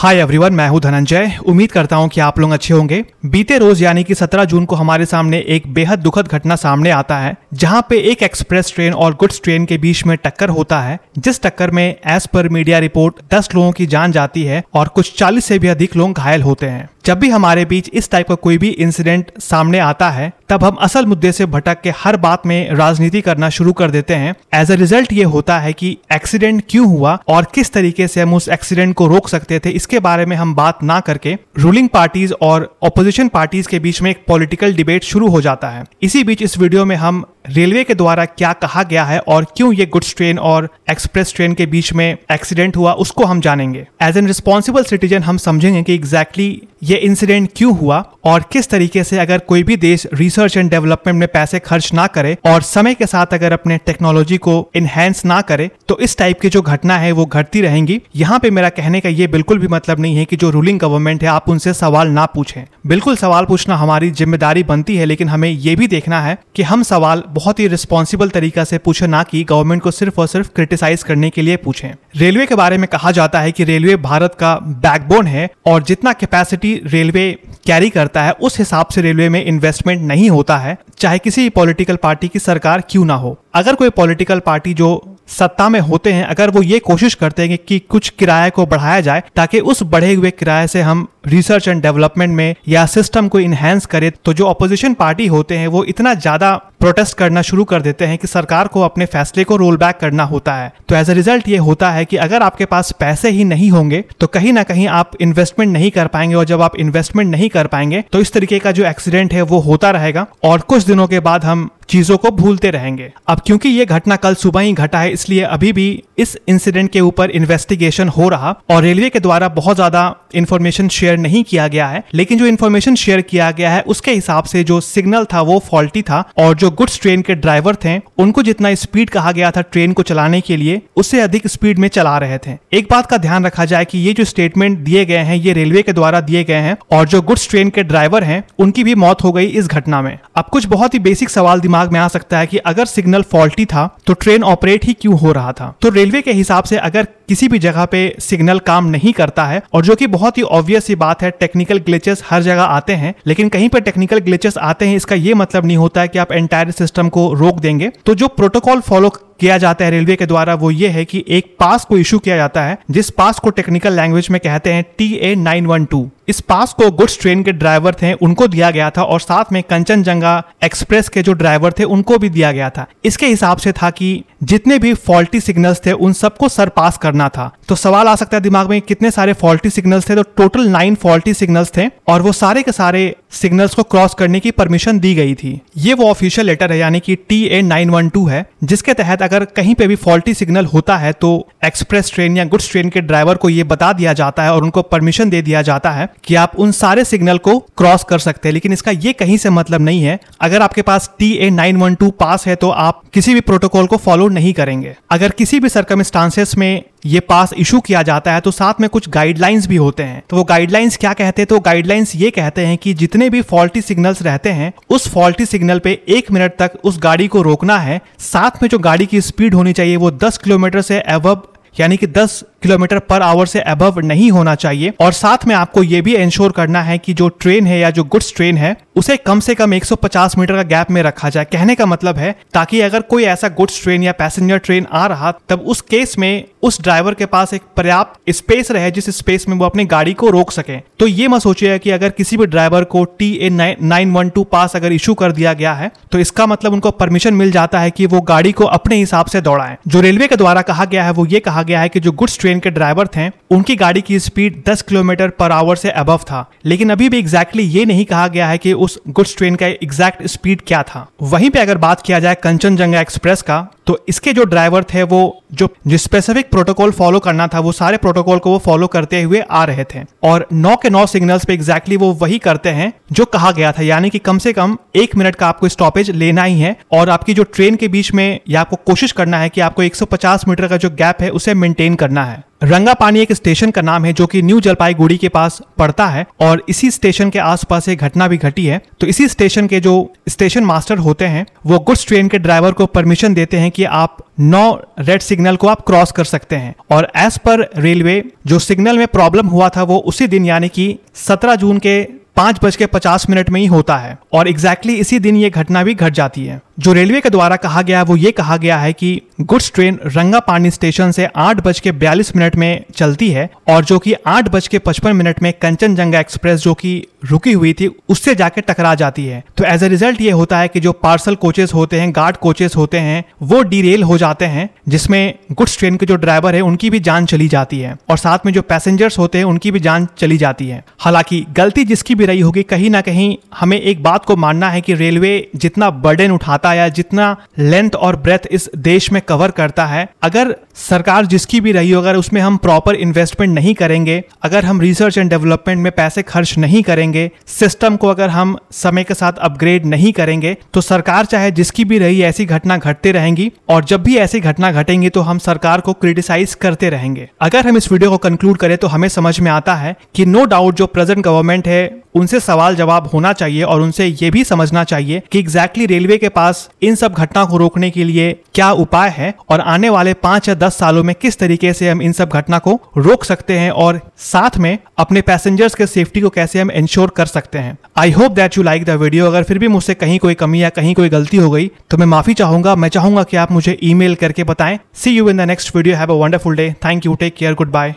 hi everyone मैं हूं धनंजय उम्मीद करता हूं कि आप लोग अच्छे होंगे बीते रोज यानी कि 17 जून को हमारे सामने एक बेहद दुखद घटना सामने आता है जहां पे एक एक्सप्रेस ट्रेन और गुड्स ट्रेन के बीच में टक्कर होता है जिस टक्कर में एज पर मीडिया रिपोर्ट 10 लोगों की जान जाती है और कुछ 40 से भी अधिक लोग घायल होते हैं जब भी हमारे बीच इस टाइप का कोई भी इंसिडेंट सामने आता है तब हम असल मुद्दे से भटक के हर बात में राजनीति करना शुरू कर देते हैं एज अ रिजल्ट ये होता है कि एक्सीडेंट क्यों हुआ और किस तरीके से हम उस एक्सीडेंट को रोक सकते थे इसके बारे में हम बात ना करके रूलिंग पार्टीज और ऑपोजिशन पार्टीज के बीच में एक पॉलिटिकल डिबेट शुरू हो जाता है इसी बीच इस वीडियो में हम रेलवे के द्वारा क्या कहा गया है और क्यों ये गुड्स ट्रेन और एक्सप्रेस ट्रेन के बीच में एक्सीडेंट हुआ उसको हम जानेंगे एज एन रिस्पॉन्सिबल सिटीजन हम समझेंगे कि एग्जैक्टली exactly ये इंसिडेंट क्यों हुआ और किस तरीके से अगर कोई भी देश रिसर्च एंड डेवलपमेंट में पैसे खर्च ना करे और समय के साथ अगर अपने टेक्नोलॉजी को इनहेंस ना करे तो इस टाइप की जो घटना है वो घटती रहेंगी यहाँ पे मेरा कहने का ये बिल्कुल भी मतलब नहीं है कि जो रूलिंग गवर्नमेंट है आप उनसे सवाल ना पूछें बिल्कुल सवाल पूछना हमारी जिम्मेदारी बनती है लेकिन हमें ये भी देखना है कि हम सवाल बहुत ही रिस्पॉन्सिबल तरीका से पूछे ना कि गवर्नमेंट को सिर्फ और सिर्फ क्रिटिसाइज करने के लिए पूछें रेलवे के बारे में कहा जाता है कि रेलवे भारत का बैकबोन है और जितना कैपेसिटी रेलवे कैरी करता है उस हिसाब से रेलवे में इन्वेस्टमेंट नहीं होता है चाहे किसी पॉलिटिकल पार्टी की सरकार क्यों ना हो अगर कोई पॉलिटिकल पार्टी जो सत्ता में होते हैं अगर वो ये कोशिश करते हैं कि कुछ किराए को बढ़ाया जाए ताकि उस बढ़े हुए किराए से हम रिसर्च एंड डेवलपमेंट में या सिस्टम को इन्हेंस करे तो जो अपोजिशन पार्टी होते हैं वो इतना ज्यादा प्रोटेस्ट करना शुरू कर देते हैं कि सरकार को अपने फैसले को रोल बैक करना होता है तो एज अ रिजल्ट ये होता है कि अगर आपके पास पैसे ही नहीं होंगे तो कहीं ना कहीं आप इन्वेस्टमेंट नहीं कर पाएंगे और जब आप इन्वेस्टमेंट नहीं कर पाएंगे तो इस तरीके का जो एक्सीडेंट है वो होता रहेगा और कुछ दिनों के बाद हम चीजों को भूलते रहेंगे अब क्योंकि ये घटना कल सुबह ही घटा है इसलिए अभी भी इस इंसिडेंट के ऊपर इन्वेस्टिगेशन हो रहा और रेलवे के द्वारा बहुत ज्यादा इन्फॉर्मेशन शेयर नहीं किया गया है लेकिन जो इन्फॉर्मेशन शेयर किया गया है उसके हिसाब से जो सिग्नल था वो फॉल्टी था और जो गुड्स ट्रेन के ड्राइवर थे उनको जितना स्पीड कहा गया था ट्रेन को चलाने के लिए उससे अधिक स्पीड में चला रहे थे एक बात का ध्यान रखा जाए कि ये जो स्टेटमेंट दिए गए हैं ये रेलवे के द्वारा दिए गए हैं और जो गुड्स ट्रेन के ड्राइवर हैं उनकी भी मौत हो गई इस घटना में अब कुछ बहुत ही बेसिक सवाल दिमाग में आ सकता है कि अगर सिग्नल फॉल्टी था तो ट्रेन ऑपरेट ही क्यों हो रहा था तो रेलवे के हिसाब से अगर किसी भी जगह पे सिग्नल काम नहीं करता है और जो कि बहुत ही ऑब्वियस ही बात है टेक्निकल ग्लिचेस हर जगह आते हैं लेकिन कहीं पर टेक्निकल ग्लिचेस आते हैं इसका ये मतलब नहीं होता है कि आप एंटायर सिस्टम को रोक देंगे तो जो प्रोटोकॉल फॉलो किया जाता है रेलवे के द्वारा वो ये है कि एक पास को इशू किया जाता है जिस पास को टेक्निकल लैंग्वेज में कहते हैं T A nine one two इस पास को गुड्स ट्रेन के ड्राइवर थे उनको दिया गया था और साथ में कंचनजंगा एक्सप्रेस के जो ड्राइवर थे उनको भी दिया गया था इसके हिसाब से था कि जितने भी फॉल्टी सिग्नल्स थे उन सबको सर पास करना था तो सवाल आ सकता है दिमाग में कितने सारे फॉल्टी सिग्नल्स थे तो टोटल नाइन फॉल्टी सिग्नल्स थे और वो सारे के सारे सिग्नल्स को क्रॉस करने की परमिशन दी गई थी ये वो ऑफिशियल लेटर है यानी कि T A nine one two है जिसके तहत अगर कहीं पे भी फॉल्टी सिग्नल होता है तो एक्सप्रेस ट्रेन या गुड्स ट्रेन के ड्राइवर को ये बता दिया जाता है और उनको परमिशन दे दिया जाता है कि आप उन सारे सिग्नल को क्रॉस कर सकते हैं लेकिन इसका ये कहीं से मतलब नहीं है अगर आपके पास T A nine one two pass है तो आप किसी भी प्रोटोकॉल को फॉलो नहीं करेंगे अगर किसी भी सर्कमस्टांसेस में ये पास इशू किया जाता है तो साथ में कुछ गाइडलाइंस भी होते हैं तो वो गाइडलाइंस क्या कहते हैं तो गाइडलाइंस ये कहते हैं कि जितने भी फॉल्टी सिग्नल्स रहते हैं उस फॉल्टी सिग्नल पे एक मिनट तक उस गाड़ी को रोकना है साथ में जो गाड़ी की स्पीड होनी चाहिए वो दस किलोमीटर से एवब यानी कि 10 किलोमीटर पर आवर से अबव नहीं होना चाहिए और साथ में आपको ये भी इंश्योर करना है कि जो ट्रेन है या जो गुड्स ट्रेन है उसे कम से कम 150 मीटर का गैप में रखा जाए कहने का मतलब है ताकि अगर कोई ऐसा गुड्स ट्रेन या पैसेंजर ट्रेन आ रहा तब उस केस में उस ड्राइवर के पास एक पर्याप्त स्पेस रहे जिस स्पेस में वो अपनी गाड़ी को रोक सके तो ये मत सोचिए कि अगर किसी भी ड्राइवर को T A nine one two pass अगर इशू कर दिया गया है तो इसका मतलब उनको परमिशन मिल जाता है कि वो गाड़ी को अपने हिसाब से दौड़ाएं जो रेलवे के द्वारा कहा गया है वो ये कहा गया है कि जो गुड्स ट्रेन के ड्राइवर थे उनकी गाड़ी की स्पीड 10 किलोमीटर पर आवर से अबव था लेकिन अभी भी एग्जैक्टली ये नहीं कहा गया है कि उस गुड्स ट्रेन का एग्जैक्ट स्पीड क्या था वहीं पे अगर बात किया जाए कंचनजंगा एक्सप्रेस का तो इसके जो ड्राइवर थे वो जो जो स्पेसिफिक प्रोटोकॉल फॉलो करना था वो सारे प्रोटोकॉल को वो फॉलो करते हुए आ रहे थे और नौ के नौ सिग्नल्स पे एग्जैक्टली exactly वो वही करते हैं जो कहा गया था यानी कि कम से कम एक मिनट का आपको स्टॉपेज लेना ही है और आपकी जो ट्रेन के बीच में या आपको कोशिश करना है कि आपको 150 मीटर का जो गैप है उसे मेंटेन करना है रंगापानी एक स्टेशन का नाम है जो कि न्यू जलपाईगुड़ी के पास पड़ता है और इसी स्टेशन के आसपास एक घटना भी घटी है तो इसी स्टेशन के जो स्टेशन मास्टर होते हैं वो गुड्स ट्रेन के ड्राइवर को परमिशन देते हैं कि आप नौ रेड सिग्नल को आप क्रॉस कर सकते हैं और एज पर रेलवे जो सिग्नल में प्रॉब्लम हुआ था वो उसी दिन यानी कि सत्रह जून के पांच बज के पचास मिनट में ही होता है और एग्जैक्टली exactly इसी दिन ये घटना भी घट जाती है जो रेलवे के द्वारा कहा गया है वो ये कहा गया है कि गुड्स ट्रेन रंगापानी स्टेशन से आठ बज के बयालीस मिनट में चलती है और जो कि आठ बज के पचपन मिनट में कंचनजंगा एक्सप्रेस जो कि रुकी हुई थी उससे जाके टकरा जाती है तो एज ए रिजल्ट ये होता है कि जो पार्सल कोचेस होते हैं गार्ड कोचेस होते हैं वो डीरेल हो जाते हैं जिसमें गुड्स ट्रेन के जो ड्राइवर है उनकी भी जान चली जाती है और साथ में जो पैसेंजर्स होते हैं उनकी भी जान चली जाती है हालांकि गलती जिसकी भी रही होगी कहीं ना कहीं हमें एक बात को मानना है कि रेलवे जितना बर्डन उठाता या जितना लेंथ और ब्रेथ इस देश में कवर करता है अगर सरकार जिसकी भी रही हो अगर उसमें हम प्रॉपर इन्वेस्टमेंट नहीं करेंगे अगर हम रिसर्च एंड डेवलपमेंट में पैसे खर्च नहीं करेंगे सिस्टम को अगर हम समय के साथ अपग्रेड नहीं करेंगे तो सरकार चाहे जिसकी भी रही ऐसी घटना घटते रहेंगी और जब भी ऐसी घटना घटेंगी तो हम सरकार को क्रिटिसाइज करते रहेंगे अगर हम इस वीडियो को कंक्लूड करें तो हमें समझ में आता है कि नो डाउट जो प्रेजेंट गवर्नमेंट है उनसे सवाल जवाब होना चाहिए और उनसे ये भी समझना चाहिए कि एग्जैक्टली exactly रेलवे के पास पास इन सब घटना को रोकने के लिए क्या उपाय है और आने वाले पांच या दस सालों में किस तरीके से हम इन सब घटना को रोक सकते हैं और साथ में अपने पैसेंजर्स के सेफ्टी को कैसे हम इंश्योर कर सकते हैं I hope that you like the video अगर फिर भी मुझसे कहीं कोई कमी या कहीं कोई गलती हो गई तो मैं माफी चाहूंगा मैं चाहूंगा कि आप मुझे ईमेल करके बताएं see you in the next video have a wonderful day thank you take care good bye